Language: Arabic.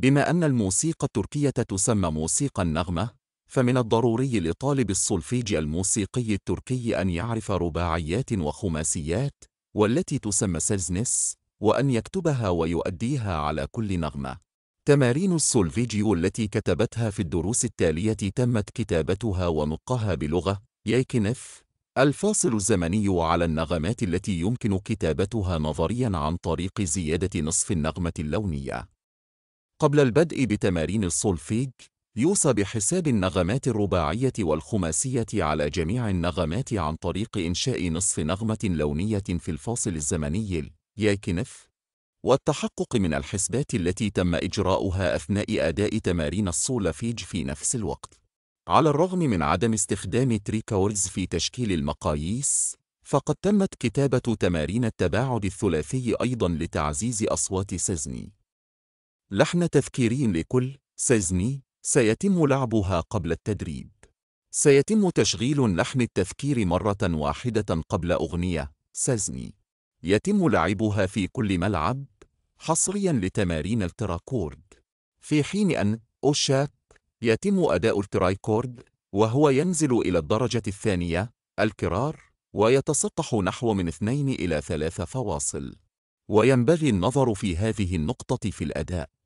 بما أن الموسيقى التركية تسمى موسيقى النغمة، فمن الضروري لطالب الصلفيج الموسيقي التركي أن يعرف رباعيات وخماسيات، والتي تسمى سلزنس، وأن يكتبها ويؤديها على كل نغمة. تمارين السولفيجيو التي كتبتها في الدروس التالية تمت كتابتها ونطقها بلغة ييكنف الفاصل الزمني على النغمات التي يمكن كتابتها نظرياً عن طريق زيادة نصف النغمة اللونية قبل البدء بتمارين السولفيج يوصى بحساب النغمات الرباعية والخماسية على جميع النغمات عن طريق إنشاء نصف نغمة لونية في الفاصل الزمني الياكنف والتحقق من الحسبات التي تم إجراؤها أثناء أداء تمارين السولفيج في نفس الوقت على الرغم من عدم استخدام تريكوردز في تشكيل المقاييس فقد تمت كتابة تمارين التباعد الثلاثي أيضا لتعزيز أصوات سيزني لحن تذكيري لكل سيزني سيتم لعبها قبل التدريب سيتم تشغيل لحن التذكير مرة واحدة قبل أغنية سيزني يتم لعبها في كل ملعب حصريا لتمارين التراكورد في حين أن أوشاك يتم أداء التراكورد وهو ينزل إلى الدرجة الثانية الكرار ويتسطح نحو من اثنين إلى ثلاث فواصل وينبغي النظر في هذه النقطة في الأداء